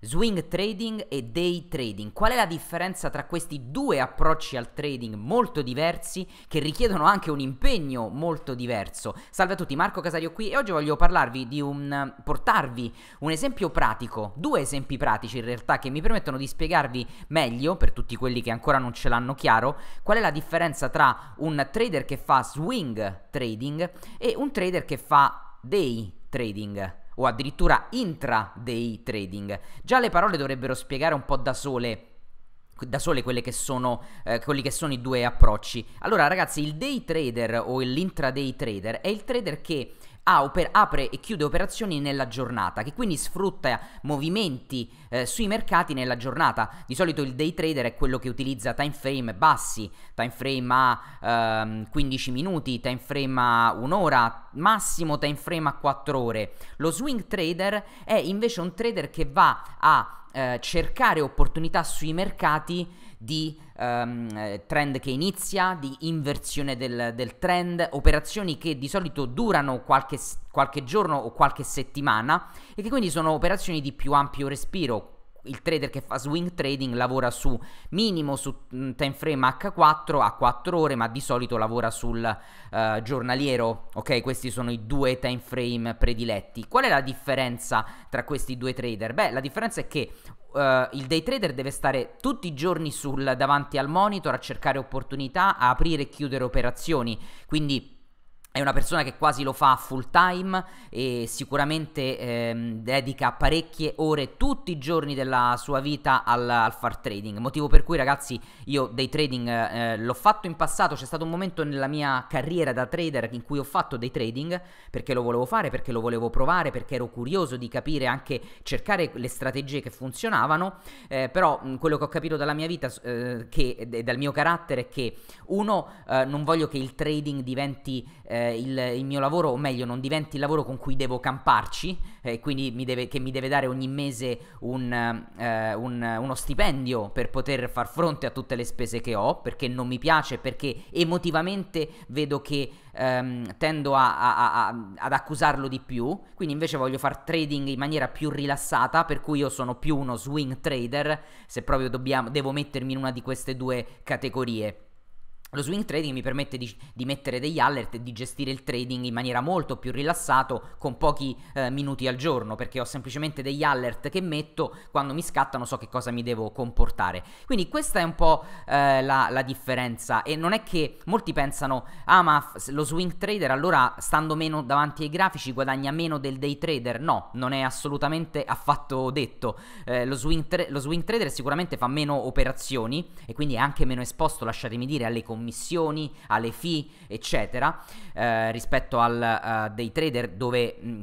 Swing trading e day trading. Qual è la differenza tra questi due approcci al trading molto diversi che richiedono anche un impegno molto diverso? Salve a tutti, Marco Casario qui e oggi voglio parlarvi di un portarvi un esempio pratico, due esempi pratici in realtà che mi permettono di spiegarvi meglio per tutti quelli che ancora non ce l'hanno chiaro, qual è la differenza tra un trader che fa swing trading e un trader che fa day trading o addirittura day trading. Già le parole dovrebbero spiegare un po' da sole da sole quelle che sono, eh, quelli che sono i due approcci. Allora, ragazzi, il day trader o l'intraday trader è il trader che Ah, apre e chiude operazioni nella giornata, che quindi sfrutta movimenti eh, sui mercati nella giornata. Di solito il day trader è quello che utilizza time frame bassi, time frame a ehm, 15 minuti, time frame a un'ora, massimo time frame a 4 ore. Lo swing trader è invece un trader che va a eh, cercare opportunità sui mercati di um, trend che inizia, di inversione del, del, trend, operazioni che di solito durano qualche, qualche giorno o qualche settimana e che quindi sono operazioni di più ampio respiro, il trader che fa swing trading lavora su minimo su mm, time frame H4 a 4 ore, ma di solito lavora sul uh, giornaliero. Ok, questi sono i due time frame prediletti. Qual è la differenza tra questi due trader? Beh, la differenza è che uh, il day trader deve stare tutti i giorni sul, davanti al monitor a cercare opportunità, a aprire e chiudere operazioni, quindi è una persona che quasi lo fa full time e sicuramente ehm, dedica parecchie ore tutti i giorni della sua vita al, al far trading. Motivo per cui, ragazzi, io dei trading eh, l'ho fatto in passato. C'è stato un momento nella mia carriera da trader in cui ho fatto dei trading perché lo volevo fare, perché lo volevo provare, perché ero curioso di capire anche cercare le strategie che funzionavano. Eh, però mh, quello che ho capito dalla mia vita eh, che, e dal mio carattere è che uno eh, non voglio che il trading diventi eh, eh, il, il, mio lavoro, o meglio, non diventi il lavoro con cui devo camparci, eh, quindi mi deve, che mi deve dare ogni mese un, eh, un, uno stipendio per poter far fronte a tutte le spese che ho, perché non mi piace, perché emotivamente vedo che ehm, tendo a, a, a, ad accusarlo di più, quindi invece voglio fare trading in maniera più rilassata, per cui io sono più uno swing trader, se proprio dobbiamo, devo mettermi in una di queste due categorie. Lo swing trading mi permette di, di, mettere degli alert e di gestire il trading in maniera molto più rilassata con pochi eh, minuti al giorno perché ho semplicemente degli alert che metto quando mi scattano so che cosa mi devo comportare. Quindi questa è un po' eh, la, la, differenza e non è che molti pensano ah ma lo swing trader allora stando meno davanti ai grafici guadagna meno del day trader. No, non è assolutamente affatto detto. Eh, lo, swing lo swing trader sicuramente fa meno operazioni e quindi è anche meno esposto, lasciatemi dire, alle commissioni commissioni, alle fee, eccetera, eh, rispetto al uh, eh, day trader dove mh, mm,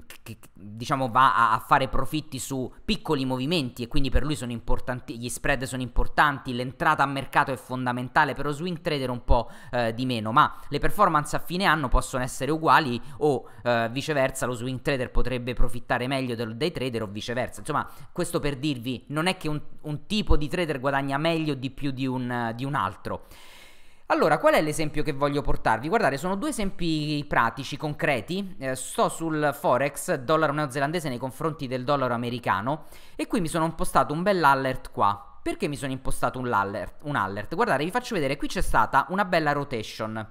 diciamo va a, a, fare profitti su piccoli movimenti e quindi per lui sono importanti, gli spread sono importanti, l'entrata a mercato è fondamentale, per lo swing trader un po' eh, di meno, ma le performance a fine anno possono essere uguali o eh, viceversa lo swing trader potrebbe profittare meglio del day trader o viceversa. Insomma, questo per dirvi, non è che un, un tipo di trader guadagna meglio di più di un, di un altro. Allora, qual è l'esempio che voglio portarvi? Guardate, sono due esempi pratici, concreti. Eh, sto sul Forex, dollaro neozelandese nei confronti del dollaro americano, e qui mi sono impostato un bell'allert qua. Perché mi sono impostato un alert? un allert? Guardate, vi faccio vedere, qui c'è stata una bella rotation.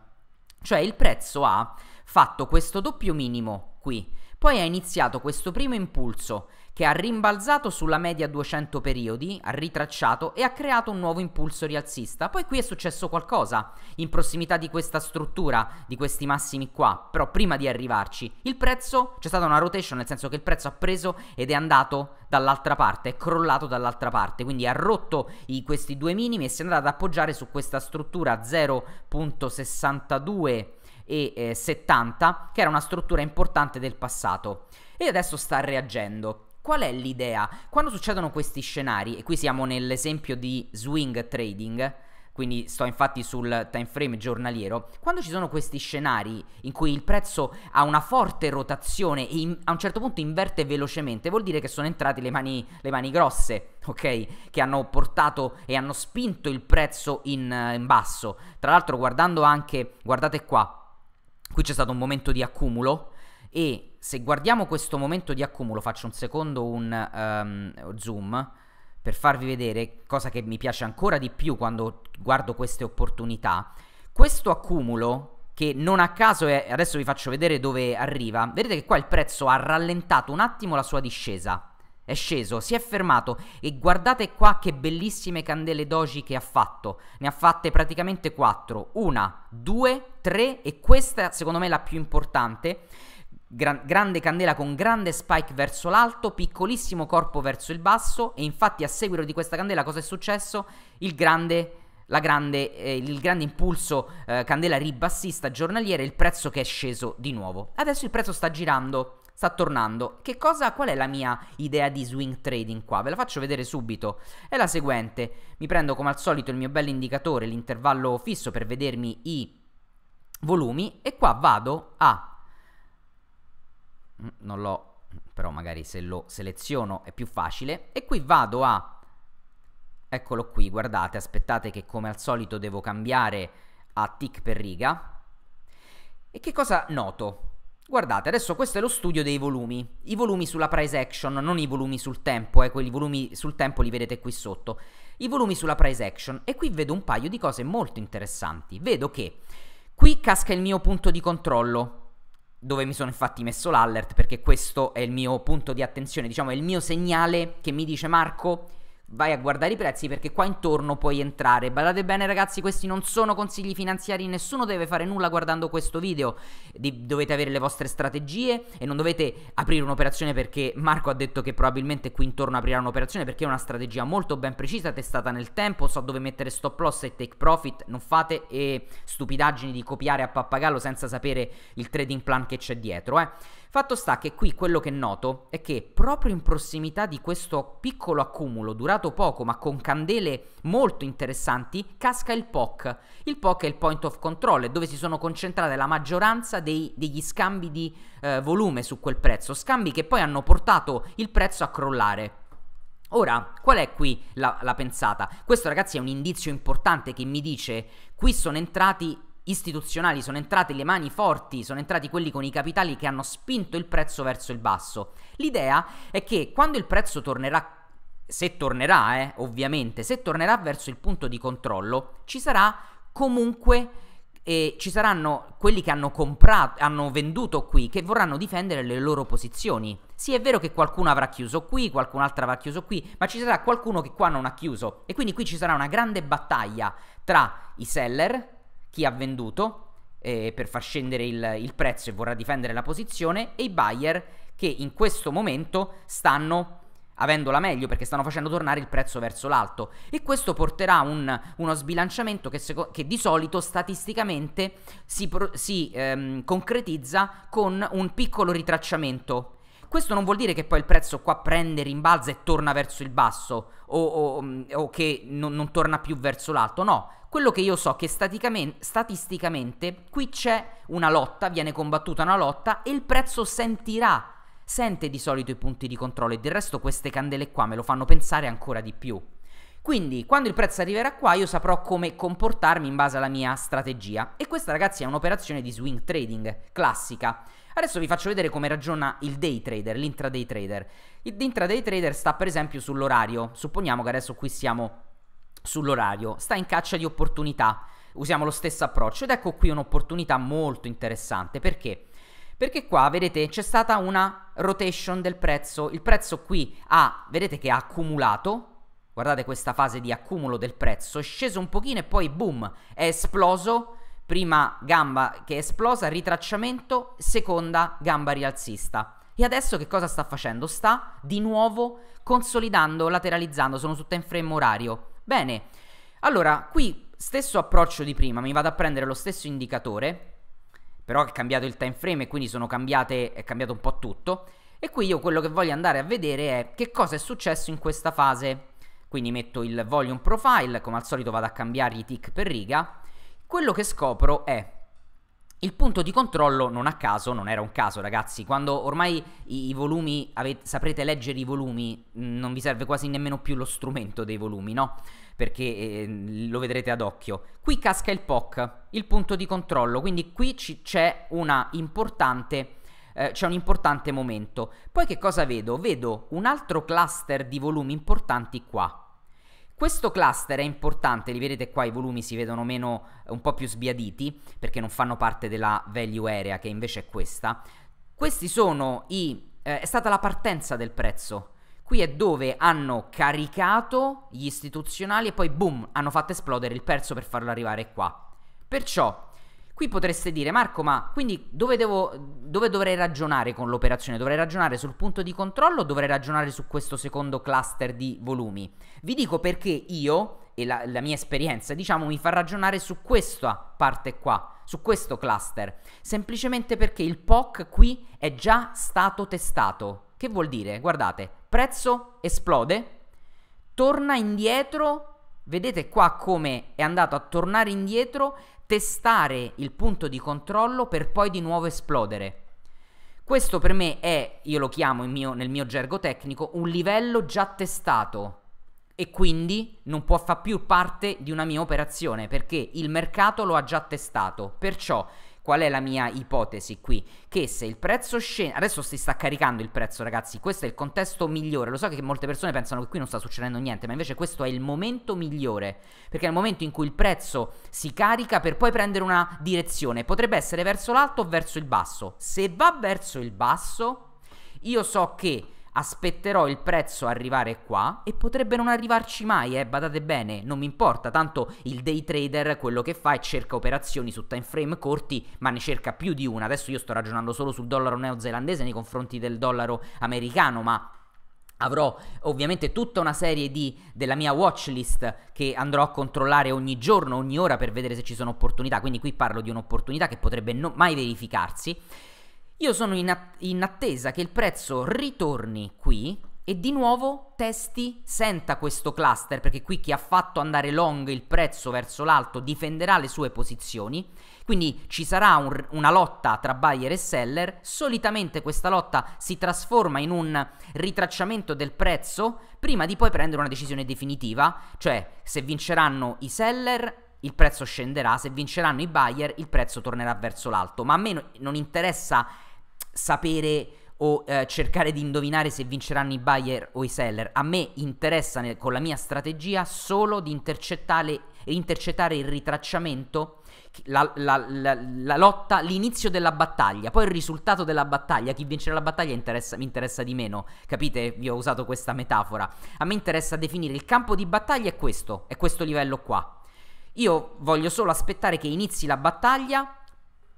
Cioè il prezzo ha fatto questo doppio minimo qui, poi ha iniziato questo primo impulso che ha rimbalzato sulla media 200 periodi, ha ritracciato e ha creato un nuovo impulso rialzista. Poi qui è successo qualcosa, in prossimità di questa struttura, di questi massimi qua, però prima di arrivarci, il prezzo, c'è stata una rotation, nel senso che il prezzo ha preso ed è andato dall'altra parte, è crollato dall'altra parte, quindi ha rotto i, questi due minimi e si è andato ad appoggiare su questa struttura 0.62 e eh, 70 che era una struttura importante del passato e adesso sta reagendo Qual è l'idea? Quando succedono questi scenari, e qui siamo nell'esempio di swing trading, quindi sto infatti sul time frame giornaliero, quando ci sono questi scenari in cui il prezzo ha una forte rotazione e in, a un certo punto inverte velocemente, vuol dire che sono entrate le mani, le mani grosse, ok? Che hanno portato e hanno spinto il prezzo in, eh, in basso. Tra l'altro guardando anche, guardate qua, qui c'è stato un momento di accumulo e se guardiamo questo momento di accumulo, faccio un secondo un um, zoom per farvi vedere cosa che mi piace ancora di più quando guardo queste opportunità. Questo accumulo che non a caso è, adesso vi faccio vedere dove arriva. Vedete che qua il prezzo ha rallentato un attimo la sua discesa. È sceso, si è fermato e guardate qua che bellissime candele doji che ha fatto. Ne ha fatte praticamente 4. 1, 2, 3 e questa secondo me è la più importante Gran grande candela con grande spike verso l'alto, piccolissimo corpo verso il basso e infatti a seguito di questa candela cosa è successo? Il grande, la grande, eh, il grande impulso eh, candela ribassista giornaliera e il prezzo che è sceso di nuovo. Adesso il prezzo sta girando, sta tornando. Che cosa, qual è la mia idea di swing trading qua? Ve la faccio vedere subito. È la seguente, mi prendo come al solito il mio bel indicatore, l'intervallo fisso per vedermi i volumi e qua vado a non l'ho però magari se lo seleziono è più facile e qui vado a eccolo qui guardate aspettate che come al solito devo cambiare a tick per riga e che cosa noto guardate adesso questo è lo studio dei volumi i volumi sulla price action non i volumi sul tempo eh, quelli volumi sul tempo li vedete qui sotto i volumi sulla price action e qui vedo un paio di cose molto interessanti vedo che qui casca il mio punto di controllo dove mi sono infatti messo l'alert perché questo è il mio punto di attenzione, diciamo è il mio segnale che mi dice Marco vai a guardare i prezzi perché qua intorno puoi entrare. Badate bene ragazzi, questi non sono consigli finanziari, nessuno deve fare nulla guardando questo video. Di, dovete avere le vostre strategie e non dovete aprire un'operazione perché Marco ha detto che probabilmente qui intorno aprirà un'operazione perché è una strategia molto ben precisa, testata nel tempo, so dove mettere stop loss e take profit, non fate eh, stupidaggini di copiare a pappagallo senza sapere il trading plan che c'è dietro, eh. Fatto sta che qui quello che noto è che proprio in prossimità di questo piccolo accumulo, durato poco ma con candele molto interessanti, casca il POC. Il POC è il point of control, dove si sono concentrate la maggioranza dei, degli scambi di eh, volume su quel prezzo, scambi che poi hanno portato il prezzo a crollare. Ora, qual è qui la, la pensata? Questo ragazzi è un indizio importante che mi dice qui sono entrati istituzionali, sono entrate le mani forti, sono entrati quelli con i capitali che hanno spinto il prezzo verso il basso. L'idea è che quando il prezzo tornerà, se tornerà, eh, ovviamente, se tornerà verso il punto di controllo, ci sarà comunque e eh, ci saranno quelli che hanno comprato, hanno venduto qui, che vorranno difendere le loro posizioni. Sì, è vero che qualcuno avrà chiuso qui, qualcun altro avrà chiuso qui, ma ci sarà qualcuno che qua non ha chiuso. E quindi qui ci sarà una grande battaglia tra i seller, chi ha venduto eh, per far scendere il, il prezzo e vorrà difendere la posizione e i buyer che in questo momento stanno avendo la meglio perché stanno facendo tornare il prezzo verso l'alto e questo porterà un, uno sbilanciamento che, seco- che, di solito statisticamente si, pro- si ehm, concretizza con un piccolo ritracciamento. Questo non vuol dire che poi il prezzo qua prende rimbalza e torna verso il basso o, o, o che non, non torna più verso l'alto, no, quello che io so è che statisticamente qui c'è una lotta, viene combattuta una lotta e il prezzo sentirà, sente di solito i punti di controllo e del resto queste candele qua me lo fanno pensare ancora di più. Quindi quando il prezzo arriverà qua io saprò come comportarmi in base alla mia strategia e questa ragazzi è un'operazione di swing trading classica. Adesso vi faccio vedere come ragiona il day trader, l'intraday trader. L'intraday trader sta per esempio sull'orario, supponiamo che adesso qui siamo sull'orario, sta in caccia di opportunità. Usiamo lo stesso approccio ed ecco qui un'opportunità molto interessante perché perché qua vedete c'è stata una rotation del prezzo, il prezzo qui ha, vedete che ha accumulato, guardate questa fase di accumulo del prezzo, è sceso un pochino e poi boom, è esploso, prima gamba che è esplosa, ritracciamento, seconda gamba rialzista. E adesso che cosa sta facendo? Sta di nuovo consolidando, lateralizzando, sono su time frame orario. Bene, allora qui stesso approccio di prima, mi vado a prendere lo stesso indicatore, però è cambiato il time frame e quindi cambiate, è cambiato un po' tutto. E qui io quello che voglio andare a vedere è che cosa è successo in questa fase. Quindi metto il volume profile, come al solito vado a cambiare i tick per riga. Quello che scopro è il punto di controllo non a caso, non era un caso ragazzi, quando ormai i, i volumi, avete, saprete leggere i volumi, mm, non vi serve quasi nemmeno più lo strumento dei volumi, no? Perché eh, lo vedrete ad occhio. Qui casca il POC, il punto di controllo, quindi qui c'è una importante eh, c'è un importante momento. Poi che cosa vedo? Vedo un altro cluster di volumi importanti qua. Questo cluster è importante, li vedete qua i volumi si vedono meno, eh, un po' più sbiaditi perché non fanno parte della value area che invece è questa. Questi sono i... Eh, è stata la partenza del prezzo. Qui è dove hanno caricato gli istituzionali e poi boom, hanno fatto esplodere il prezzo per farlo arrivare qua. Perciò Qui potreste dire, Marco, ma quindi dove, devo, dove dovrei ragionare con l'operazione? Dovrei ragionare sul punto di controllo o dovrei ragionare su questo secondo cluster di volumi? Vi dico perché io, e la, la mia esperienza, diciamo, mi fa ragionare su questa parte qua su questo cluster, semplicemente perché il POC qui è già stato testato. Che vuol dire? Guardate, prezzo esplode, torna indietro, vedete qua come è andato a tornare indietro testare il punto di controllo per poi di nuovo esplodere. Questo per me è, io lo chiamo mio, nel mio gergo tecnico, un livello già testato e quindi non può far più parte di una mia operazione perché il mercato lo ha già testato. Perciò Qual è la mia ipotesi qui? Che se il prezzo scende, adesso si sta caricando il prezzo ragazzi, questo è il contesto migliore, lo so che molte persone pensano che qui non sta succedendo niente, ma invece questo è il momento migliore, perché è il momento in cui il prezzo si carica per poi prendere una direzione, potrebbe essere verso l'alto o verso il basso, se va verso il basso io so che aspetterò il prezzo arrivare qua e potrebbe non arrivarci mai, eh, badate bene, non mi importa, tanto il day trader quello che fa è cerca operazioni su time frame corti, ma ne cerca più di una. Adesso io sto ragionando solo sul dollaro neozelandese nei confronti del dollaro americano, ma Avrò ovviamente tutta una serie di, della mia watchlist che andrò a controllare ogni giorno, ogni ora per vedere se ci sono opportunità, quindi qui parlo di un'opportunità che potrebbe non mai verificarsi. Io sono in, a- in attesa che il prezzo ritorni qui e di nuovo testi senta questo cluster perché qui chi ha fatto andare long il prezzo verso l'alto difenderà le sue posizioni quindi ci sarà un, una lotta tra buyer e seller solitamente questa lotta si trasforma in un ritracciamento del prezzo prima di poi prendere una decisione definitiva cioè se vinceranno i seller il prezzo scenderà, se vinceranno i buyer il prezzo tornerà verso l'alto, ma a me non interessa sapere o eh, cercare di indovinare se vinceranno i buyer o i seller, a me interessa nel, con la mia strategia solo di intercettare, intercettare il ritracciamento, la, la, la, la lotta, l'inizio della battaglia, poi il risultato della battaglia, chi vincerà la battaglia interessa, mi interessa di meno, capite? Vi ho usato questa metafora, a me interessa definire il campo di battaglia è questo, è questo livello qua io voglio solo aspettare che inizi la battaglia.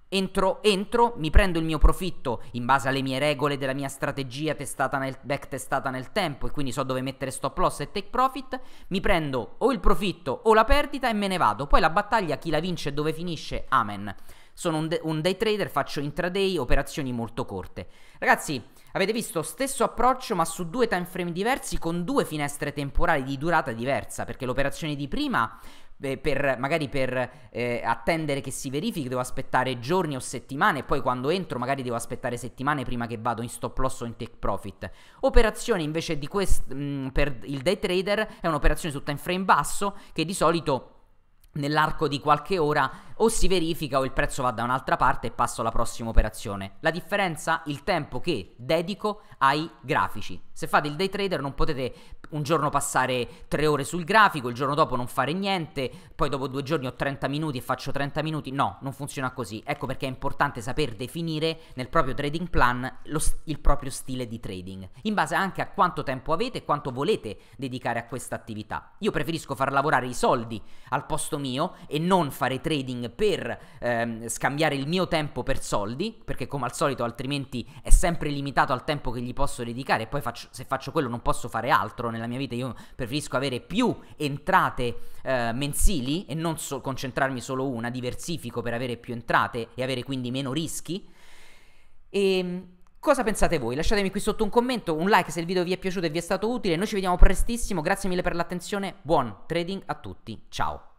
Entro, entro, mi prendo il mio profitto in base alle mie regole della mia strategia testata nel back testata nel tempo e quindi so dove mettere stop loss e take profit, mi prendo o il profitto o la perdita e me ne vado. Poi la battaglia chi la vince e dove finisce, amen. Sono un, un day trader, faccio intraday, operazioni molto corte. Ragazzi, avete visto stesso approccio ma su due time frame diversi con due finestre temporali di durata diversa, perché l'operazione di prima per, magari per eh, attendere che si verifichi devo aspettare giorni o settimane e poi quando entro magari devo aspettare settimane prima che vado in stop loss o in take profit. Operazione invece di quest, mm, per il day trader è un'operazione su time frame basso che di solito nell'arco di qualche ora o si verifica o il prezzo va da un'altra parte e passo alla prossima operazione. La differenza? Il tempo che dedico ai grafici. Se fate il day trader non potete un giorno passare 3 ore sul grafico, il giorno dopo non fare niente, poi dopo due giorni ho 30 minuti e faccio 30 minuti. No, non funziona così. Ecco perché è importante saper definire nel proprio trading plan lo, il proprio stile di trading, in base anche a quanto tempo avete e quanto volete dedicare a questa attività. Io preferisco far lavorare i soldi al posto mio e non fare trading per ehm, scambiare il mio tempo per soldi, perché come al solito altrimenti è sempre limitato al tempo che gli posso dedicare e poi faccio, se faccio quello non posso fare altro nella mia vita, io preferisco avere più entrate eh, mensili e non so- concentrarmi solo una, diversifico per avere più entrate e avere quindi meno rischi. E ehm, cosa pensate voi? Lasciatemi qui sotto un commento, un like se il video vi è piaciuto e vi è stato utile. Noi ci vediamo prestissimo, grazie mille per l'attenzione, buon trading a tutti, ciao!